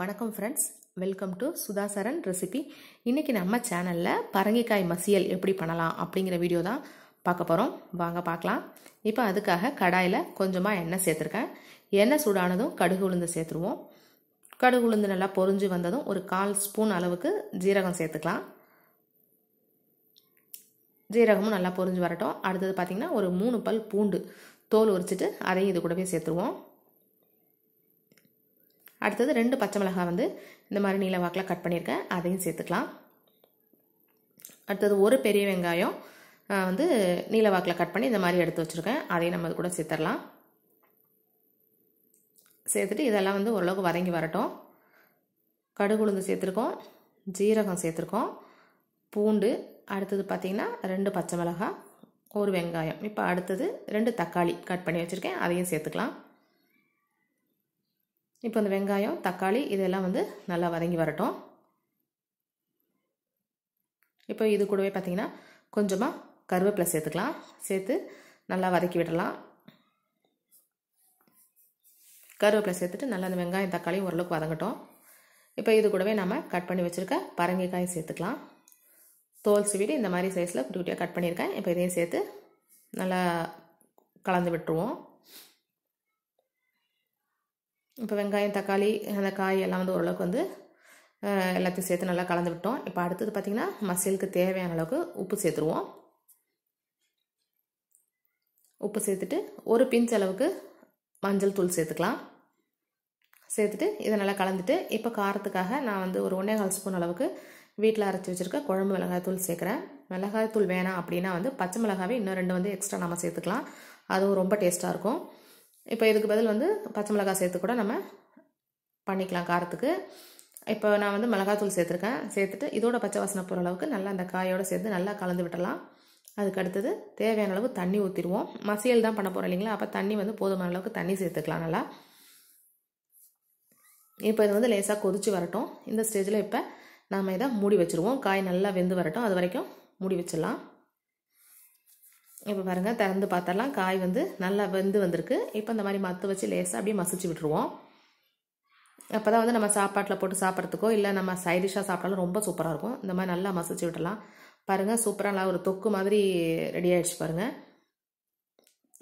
வணக்கம் friends welcome to Sudhasaran recipe இன்றைக்கி நம்ம சேனலில் பரங்கிக்காய் மசியல் எப்படி பண்ணலாம் அப்படிங்கிற வீடியோ தான் பார்க்க போகிறோம் வாங்க பார்க்கலாம் இப்போ அதுக்காக கடாயில் கொஞ்சமாக எண்ணெய் சேர்த்துருக்கேன் எண்ணெய் சூடானதும் கடுகு உளுந்து சேர்த்துருவோம் கடுகு உளுந்து நல்லா பொறிஞ்சு வந்ததும் ஒரு கால் ஸ்பூன் அளவுக்கு ஜீரகம் சேர்த்துக்கலாம் ஜீரகமும் நல்லா பொறிஞ்சு வரட்டும் அடுத்தது பார்த்திங்கன்னா ஒரு மூணு பல் பூண்டு தோல் உரிச்சிட்டு அதையும் இது கூடவே சேர்த்துருவோம் அடுத்தது ரெண்டு பச்சை மிளகாய் வந்து இந்த மாதிரி நீல வாக்கில் கட் பண்ணியிருக்கேன் அதையும் சேர்த்துக்கலாம் அடுத்தது ஒரு பெரிய வெங்காயம் வந்து நீல வாக்கில் கட் பண்ணி இந்த மாதிரி எடுத்து வச்சுருக்கேன் அதையும் நம்ம கூட சேர்த்துடலாம் சேர்த்துட்டு இதெல்லாம் வந்து ஓரளவுக்கு வதங்கி வரட்டும் கடுகு உளுந்து சேர்த்துருக்கோம் ஜீரகம் சேர்த்துருக்கோம் பூண்டு அடுத்தது பார்த்திங்கன்னா ரெண்டு பச்சை மிளகாய் ஒரு வெங்காயம் இப்போ அடுத்தது ரெண்டு தக்காளி கட் பண்ணி வச்சுருக்கேன் அதையும் சேர்த்துக்கலாம் இப்போ இந்த வெங்காயம் தக்காளி இதெல்லாம் வந்து நல்லா வதங்கி வரட்டும் இப்போ இது கூடவே பார்த்திங்கன்னா கொஞ்சமாக கருவேப்பிலை சேர்த்துக்கலாம் சேர்த்து நல்லா வதக்கி விடலாம் கருவேப்பிலை சேர்த்துட்டு நல்லா அந்த வெங்காயம் தக்காளியும் ஓரளவுக்கு வதங்கட்டும் இப்போ இது கூடவே நம்ம கட் பண்ணி வச்சுருக்க பரங்கிக்காயும் சேர்த்துக்கலாம் தோல் சுவீடு இந்த மாதிரி சைஸில் குட்டி குட்டியாக கட் பண்ணியிருக்கேன் இப்போ இதையும் சேர்த்து நல்லா கலந்து விட்டுருவோம் இப்போ வெங்காயம் தக்காளி அந்த காய் எல்லாம் வந்து ஓரளவுக்கு வந்து எல்லாத்தையும் சேர்த்து நல்லா கலந்து விட்டோம் இப்போ அடுத்தது பார்த்திங்கன்னா மசிலுக்கு தேவையான அளவுக்கு உப்பு சேர்த்துருவோம் உப்பு சேர்த்துட்டு ஒரு பிஞ்ச் அளவுக்கு மஞ்சள் தூள் சேர்த்துக்கலாம் சேர்த்துட்டு இதை நல்லா கலந்துட்டு இப்போ காரத்துக்காக நான் வந்து ஒரு ஒன்றே கால் ஸ்பூன் அளவுக்கு வீட்டில் அரைச்சி வச்சுருக்க குழம்பு மிளகாய் தூள் சேர்க்குறேன் மிளகாய் தூள் வேணாம் அப்படின்னா வந்து பச்சை மிளகாவே இன்னும் ரெண்டு வந்து எக்ஸ்ட்ரா நம்ம சேர்த்துக்கலாம் அதுவும் ரொம்ப டேஸ்ட்டாக இருக்கும் இப்போ இதுக்கு பதில் வந்து பச்சை மிளகாய் சேர்த்து கூட நம்ம பண்ணிக்கலாம் காரத்துக்கு இப்போ நான் வந்து மிளகாத்தூள் சேர்த்துருக்கேன் சேர்த்துட்டு இதோட பச்சை வாசனை போகிற அளவுக்கு நல்லா அந்த காயோடு சேர்த்து நல்லா கலந்து விடலாம் அதுக்கு அடுத்தது தேவையான அளவு தண்ணி ஊற்றிடுவோம் மசியல் தான் பண்ண போகிறோம் இல்லைங்களா அப்போ தண்ணி வந்து போதுமான அளவுக்கு தண்ணி சேர்த்துக்கலாம் நல்லா இப்போ இது வந்து லேசாக கொதித்து வரட்டும் இந்த ஸ்டேஜில் இப்போ நாம் இதை மூடி வச்சுருவோம் காய் நல்லா வெந்து வரட்டும் அது வரைக்கும் மூடி வச்சிடலாம் இப்போ பாருங்கள் திறந்து பார்த்தாலாம் காய் வந்து நல்லா வெந்து வந்திருக்கு இப்போ இந்த மாதிரி மத்து வச்சு லேசாக அப்படியே மசிச்சு விட்டுருவோம் அப்போ தான் வந்து நம்ம சாப்பாட்டில் போட்டு சாப்பிட்றதுக்கோ இல்லை நம்ம சைடிஷாக சாப்பிட்டாலும் ரொம்ப சூப்பராக இருக்கும் இந்த மாதிரி நல்லா மசிச்சு விடலாம் பாருங்கள் சூப்பராக நல்லா ஒரு தொக்கு மாதிரி ரெடி ஆகிடுச்சு பாருங்கள்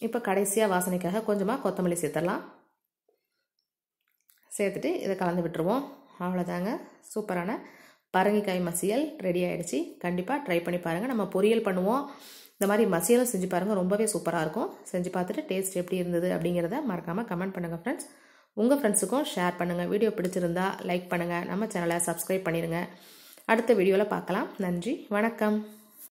இப்போ கடைசியாக வாசனைக்காக கொஞ்சமாக கொத்தமல்லி சேர்த்துடலாம் சேர்த்துட்டு இதை கலந்து விட்டுருவோம் அவ்வளோதாங்க சூப்பரான பரங்கிக்காய் மசியல் ரெடி ஆகிடுச்சி கண்டிப்பாக ட்ரை பண்ணி பாருங்கள் நம்ம பொரியல் பண்ணுவோம் இந்த மாதிரி மசியெல்லாம் செஞ்சு பாருங்கள் ரொம்பவே சூப்பராக இருக்கும் செஞ்சு பார்த்துட்டு டேஸ்ட் எப்படி இருந்தது அப்படிங்கிறத மறக்காமல் கமெண்ட் பண்ணுங்கள் ஃப்ரெண்ட்ஸ் உங்கள் ஃப்ரெண்ட்ஸுக்கும் ஷேர் பண்ணுங்கள் வீடியோ பிடிச்சிருந்தா லைக் பண்ணுங்கள் நம்ம சேனலை சப்ஸ்கிரைப் பண்ணிடுங்க அடுத்த வீடியோவில் பார்க்கலாம் நன்றி வணக்கம்